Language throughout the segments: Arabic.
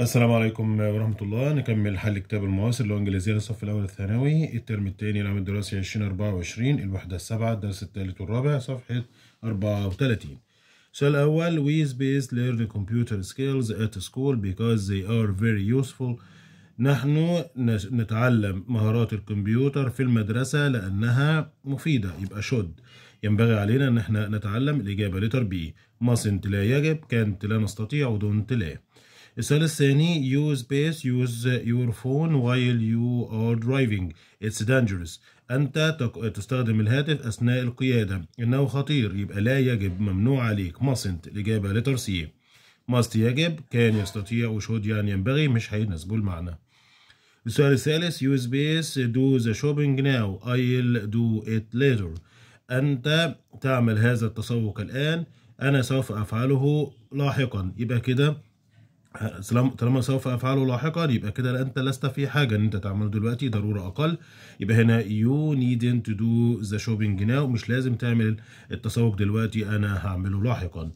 السلام عليكم ورحمة الله نكمل حل كتاب المواصل اللغة الإنجليزية للصف الأول الثانوي الترم الثاني العام الدراسي 2024 الوحدة السابعة الدرس الثالث والرابع صفحة 34 السؤال الأول We space learn computer skills at school because they are very useful نحن نتعلم مهارات الكمبيوتر في المدرسة لأنها مفيدة يبقى شد ينبغي علينا أن احنا نتعلم الإجابة لتربيه mustn't لا يجب كانت لا نستطيع ودونت لا السؤال الثاني use space use your phone while you are driving it's dangerous أنت تستخدم الهاتف أثناء القيادة إنه خطير يبقى لا يجب ممنوع عليك mustn't الإجابة لتر سي must يجب كان يستطيع وشود يعني ينبغي مش هيناسبوا المعنى السؤال الثالث use space do the shopping now I'll do it later أنت تعمل هذا التسوق الآن أنا سوف أفعله لاحقا يبقى كده طالما سوف افعله لاحقا يبقى كده انت لست في حاجه ان انت تعمله دلوقتي ضروره اقل يبقى هنا يو needn't to do the shopping now مش لازم تعمل التسوق دلوقتي انا هعمله لاحقا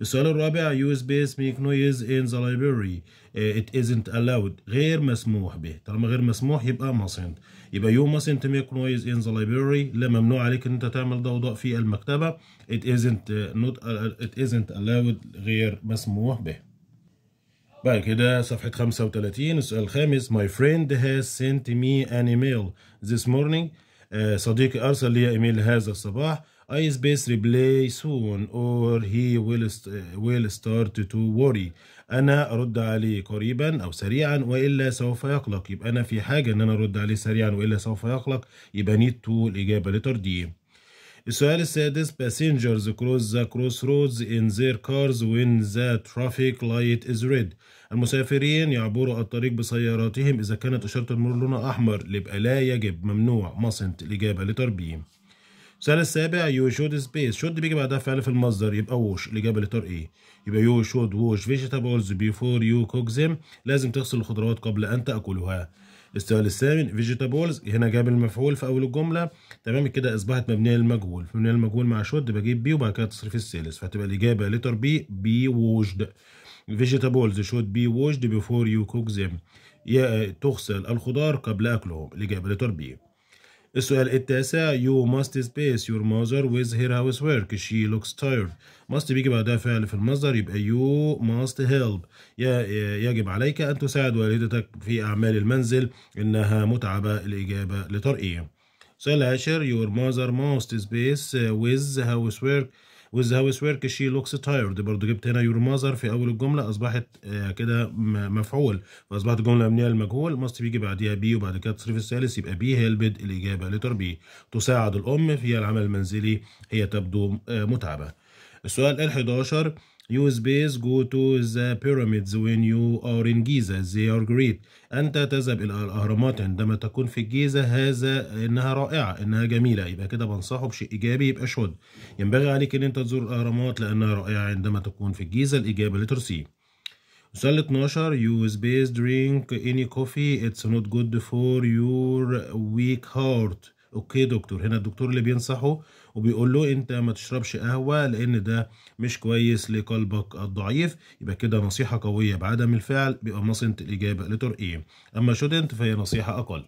السؤال الرابع use bass make noise in the library uh, it isn't allowed غير مسموح به طالما غير مسموح يبقى mustn't يبقى you mustn't make noise in the library لا ممنوع عليك ان انت تعمل ضوضاء في المكتبه it isn't uh, not uh, it isn't allowed غير مسموح به بعد كده صفحة 35 السؤال الخامس My friend has sent me an email this morning uh, صديقي أرسل لي إيميل هذا الصباح I space reply soon or he will, st آه، will start to worry أنا أرد عليه قريبا أو سريعا وإلا سوف يقلق يبقى أنا في حاجة إن أنا أرد عليه سريعا وإلا سوف يقلق يبقى need to الإجابة لترديم السؤال السادس passengers cross the crossroads in their cars when the traffic light is red المسافرين يعبروا الطريق بسياراتهم إذا كانت إشارة المرور لونها أحمر يبقى لا يجب ممنوع mustn't الإجابة لتربيم السؤال السابع you should space should بيجي بعدها فعل في المصدر يبقى وش الإجابة لتر إيه يبقى you should wash vegetables before you cook them لازم تغسل الخضروات قبل أن تأكلها السؤال الثامن فيجيتابولز هنا جاب المفعول في اول الجمله تمام كده اصبحت مبنيه للمجهول مبنيه للمجهول مع شود بجيب بي وبعد كده التصريف الثالث فهتبقى الاجابه لتر بي بي ووشد فيجيتابولز شود بي ووشد بيفور يو كوك زيم تغسل الخضار قبل اكلهم الاجابه لتر بي السؤال التاسع You must space your mother with her housework She looks tired must بيجي بعدها فعل في المصدر يبقى you must help يجب عليك أن تساعد والدتك في أعمال المنزل إنها متعبة الإجابة لطرقية السؤال العاشر Your mother must space with housework وذ هاوس ورك شي لوكس تايرد برضه جبت هنا يور ماذر في اول الجمله اصبحت آه، كده مفعول فاصبحت الجمله مبنيه للمجهول ماست بيجي بعديها بي وبعد كده التصريف الثالث يبقى بي هيلبد الاجابه لتر بي تساعد الام في العمل المنزلي هي تبدو آه، متعبه السؤال ال 11 يو سبيس go to the pyramids when you are in جيزه They are great. أنت تذهب إلى الأهرامات عندما تكون في الجيزة هذا إنها رائعة إنها جميلة يبقى كده بنصحه بشيء إيجابي يبقى شد ينبغي عليك إن أنت تزور الأهرامات لأنها رائعة عندما تكون في الجيزة الإجابة لتر سي سؤال 12 يو سبيس drink any coffee it's not good for your weak heart اوكي دكتور هنا الدكتور اللي بينصحه وبيقول له انت ما تشربش قهوه لان ده مش كويس لقلبك الضعيف يبقى كده نصيحه قويه بعدم الفعل بيبقى مصنت الاجابه لتر ايه اما شودنت فهي نصيحه اقل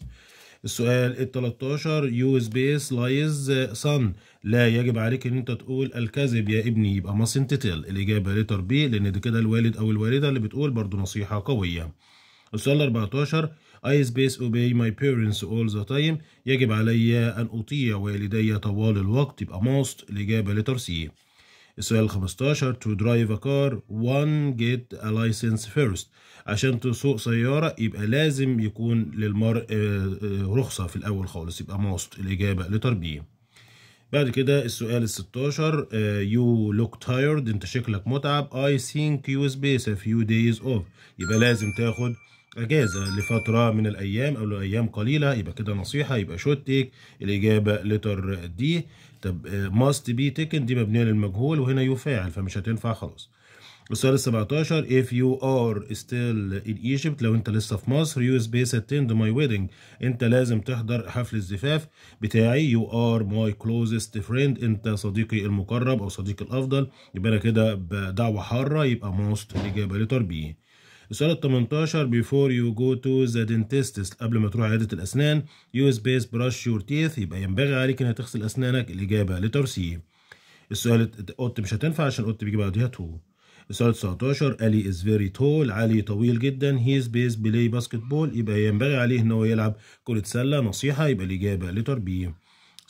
السؤال ال 13 يو سبيس لايز صن لا يجب عليك ان انت تقول الكذب يا ابني يبقى مصنت تل الاجابه لتر بي لان ده كده الوالد او الوالده اللي بتقول برضو نصيحه قويه السؤال 14 I space obey my parents all the time يجب علي أن أطيع والدي طوال الوقت يبقى most الإجابة لتر سي السؤال 15 to drive a car one get a license first عشان تسوق سيارة يبقى لازم يكون للمرء آه، آه، رخصة في الأول خالص يبقى most الإجابة لتر بي بعد كده السؤال الستاشر 16 آه، you look tired انت شكلك متعب I think you space a few days off يبقى لازم تاخد اجازه لفتره من الايام او لايام قليله يبقى كده نصيحه يبقى شوت تيك الاجابه لتر دي طب ماست بي تيكن دي مبنيه للمجهول وهنا يفاعل فمش هتنفع خلاص السؤال ال 17 if you are still in Egypt لو انت لسه في مصر you space attend my wedding انت لازم تحضر حفل الزفاف بتاعي you are my closest friend انت صديقي المقرب او صديقي الافضل يبقى انا كده بدعوه حاره يبقى most الاجابه لتربيه السؤال ال 18 before you go to the dentist قبل ما تروح عياده الاسنان يوز بيس brush your teeth يبقى ينبغي عليك انك تغسل اسنانك الاجابه لترسيه السؤال اوت مش هتنفع عشان اوت بيجي بعديها تو السؤال 19 الي از فيري تول علي طويل جدا هيز بيس بلاي باسكت بول يبقى ينبغي عليه ان هو يلعب كره سله نصيحه يبقى الاجابه لتربيه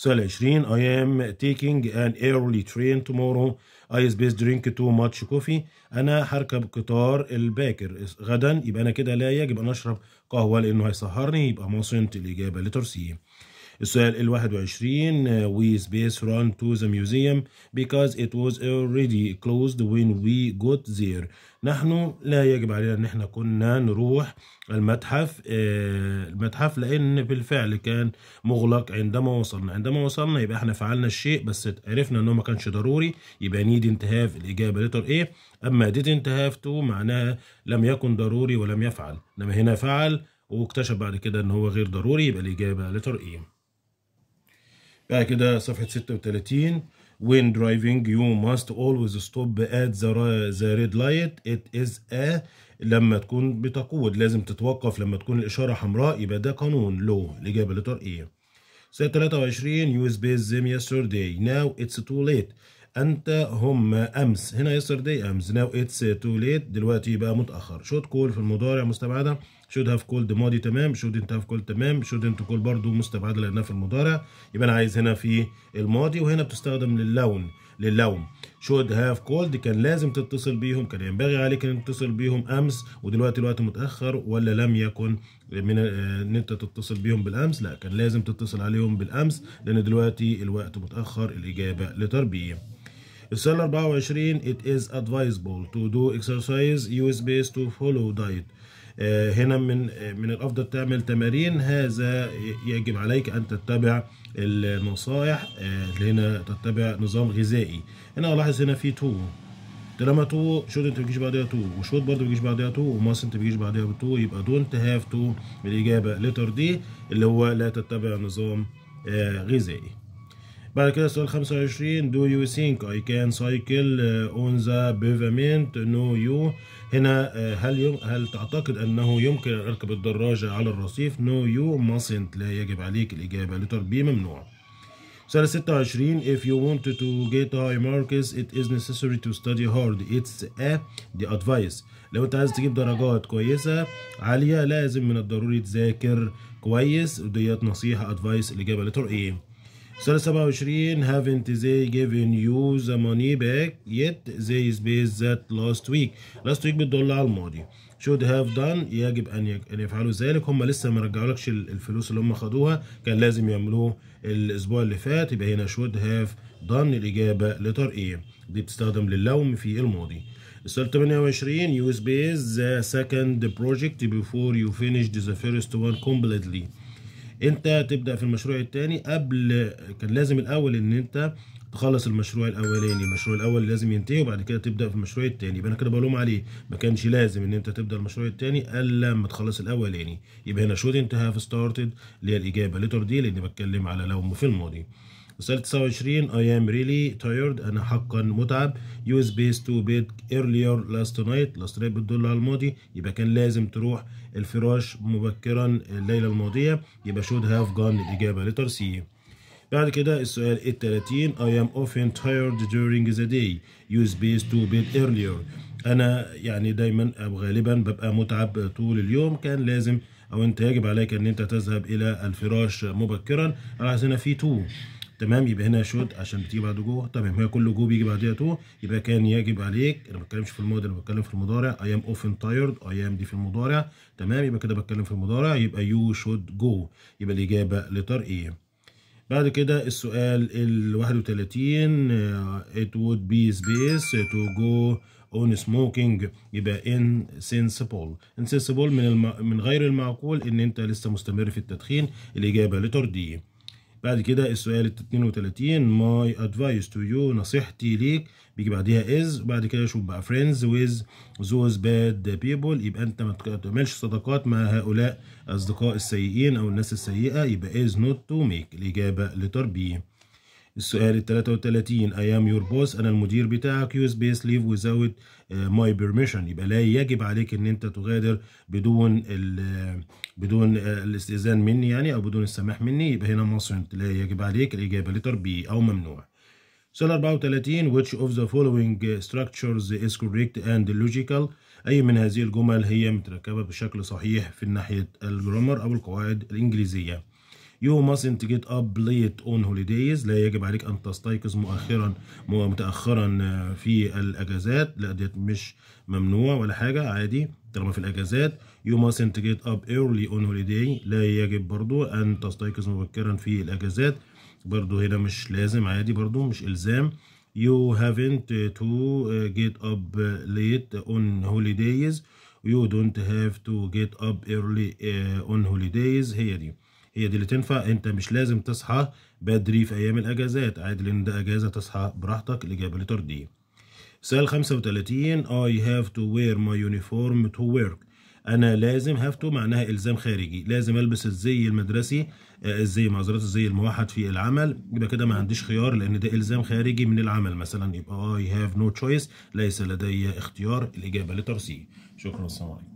سؤال 20 I am taking an early train tomorrow I space drink too much coffee أنا هركب قطار الباكر غدا يبقى أنا كده لا يجب أن أشرب قهوة لأنه هيسهرني يبقى مصنت صنت الإجابة لترسيه السؤال ال 21 uh, we space run to the museum because it was already closed when we got there نحن لا يجب علينا ان احنا كنا نروح المتحف uh, المتحف لان بالفعل كان مغلق عندما وصلنا عندما وصلنا يبقى احنا فعلنا الشيء بس عرفنا انه ما كانش ضروري يبقى نيد انتهاف الاجابه لتر ايه اما ديد have تو معناها لم يكن ضروري ولم يفعل انما هنا فعل واكتشف بعد كده ان هو غير ضروري يبقى الاجابه لتر ايه بعد كده صفحه 36 when driving you must always stop at the, red light it is a لما تكون بتقود لازم تتوقف لما تكون الإشارة حمراء يبقى ده قانون لو الإجابة لتر إيه 23 يو سبيس زيم يسترداي ناو اتس تو ليت انت هم امس هنا يسترداي امس ناو اتس تو ليت دلوقتي يبقى متاخر شوت كول في المضارع مستبعده شود هاف كولد ماضي تمام شود انت هاف كولد تمام شود انت كول برضو مستبعده لانها في المضارع يبقى انا عايز هنا في الماضي وهنا بتستخدم للون للوم شود هاف كولد كان لازم تتصل بيهم كان ينبغي عليك ان تتصل بيهم امس ودلوقتي الوقت متاخر ولا لم يكن من ان انت تتصل بيهم بالامس لا كان لازم تتصل عليهم بالامس لان دلوقتي الوقت متاخر الاجابه لتربيه السؤال 24 it is advisable to do exercise use base to follow diet uh, هنا من uh, من الافضل تعمل تمارين هذا يجب عليك ان تتبع النصائح uh, هنا تتبع نظام غذائي هنا الاحظ هنا في تو طالما تو شوت انت بتجيش بعدها تو وشوت برضه بتجيش بعدها تو وماس انت بتجيش بعدها تو يبقى دونت هاف تو الاجابه لتر دي اللي هو لا تتبع نظام غذائي بعد كده السؤال 25 do you think I can cycle uh, on the pavement no you هنا uh, هل يم... هل تعتقد انه يمكن أن اركب الدراجه على الرصيف no you mustn't لا يجب عليك الاجابه لتر بي ممنوع سؤال 26 if you want to get high marks it is necessary to study hard it's a the advice لو انت عايز تجيب درجات كويسة عالية لازم من الضروري تذاكر كويس وديت نصيحة advice الإجابة لتر A سنة 27 haven't they given you the money back yet they spent that last week last week بتدل على الماضي should have done يجب ان يفعلوا ذلك هم لسه ما رجعولكش الفلوس اللي هم خدوها كان لازم يعملوه الاسبوع اللي فات يبقى هنا should have done الاجابه لترقيم دي بتستخدم للوم في الماضي السؤال 28 you spent the second project before you finished the first one completely انت تبدا في المشروع الثاني قبل كان لازم الاول ان انت تخلص المشروع الاولاني المشروع الاول لازم ينتهي وبعد كده تبدا في المشروع الثاني يبقى انا كده بلوم عليه ما كانش لازم ان انت تبدا المشروع الثاني الا لما تخلص الاولاني يبقى هنا شوت انتهى في ستارتد اللي هي الاجابه ليتر دي لاني بتكلم على لو في الماضي وصلت 29 I am really tired أنا حقا متعب You space to bed earlier last night last night بتدل على الماضي يبقى كان لازم تروح الفراش مبكرا الليلة الماضية يبقى should have gone الإجابة لترسيه بعد كده السؤال التلاتين I am often tired during the day You space to bed earlier أنا يعني دايما أو غالبا ببقى متعب طول اليوم كان لازم أو أنت يجب عليك أن أنت تذهب إلى الفراش مبكرا على هنا في تو تمام يبقى هنا شوت عشان بتيجي بعد جو تمام هي كل جو بيجي بعديها تو يبقى كان يجب عليك انا ما بتكلمش في الماضي انا بتكلم في المضارع اي ام اوفن تايرد اي ام دي في المضارع تمام يبقى كده بتكلم في المضارع يبقى يو شود جو يبقى الاجابه لتر ايه بعد كده السؤال ال 31 uh, it would be space to go on smoking يبقى insensible insensible من الم... من غير المعقول ان انت لسه مستمر في التدخين الاجابه لتر دي بعد كده السؤال 32 ماي ادفايس تو يو نصيحتي ليك بيجي بعديها از وبعد كده شوف بقى فريندز ويز ذوز باد بيبول يبقى انت ما تعملش صداقات مع هؤلاء اصدقاء السيئين او الناس السيئه يبقى از نوت تو ميك الاجابه لتربيه السؤال ال 33 I am your boss أنا المدير بتاعك you space leave without uh, my permission يبقى لا يجب عليك إن أنت تغادر بدون ال uh, بدون uh, الاستئذان مني يعني أو بدون السماح مني يبقى هنا مصنت لا يجب عليك الإجابة لتر بي أو ممنوع سؤال 34 which of the following structures is correct and logical أي من هذه الجمل هي متركبة بشكل صحيح في ناحية الجرامر أو القواعد الإنجليزية You mustn't get up late on holidays لا يجب عليك أن تستيقظ مؤخرا متأخرا آه، في الأجازات لا دي مش ممنوع ولا حاجة عادي طالما في الأجازات You mustn't get up early on holiday لا يجب برضو أن تستيقظ مبكرا في الأجازات برضو هنا مش لازم عادي برضو مش إلزام You haven't to get up late on holidays You don't have to get up early آه، on holidays هي دي هي دي اللي تنفع انت مش لازم تصحى بدري في ايام الاجازات عادي لان ده اجازه تصحى براحتك الاجابه لتر سؤال 35 I have to wear my uniform to work انا لازم to معناها الزام خارجي لازم البس الزي المدرسي آه، الزي معذرة الزي الموحد في العمل يبقى كده ما عنديش خيار لان ده الزام خارجي من العمل مثلا يبقى I have no choice ليس لدي اختيار الاجابه لتر سي شكرا السلام عليكم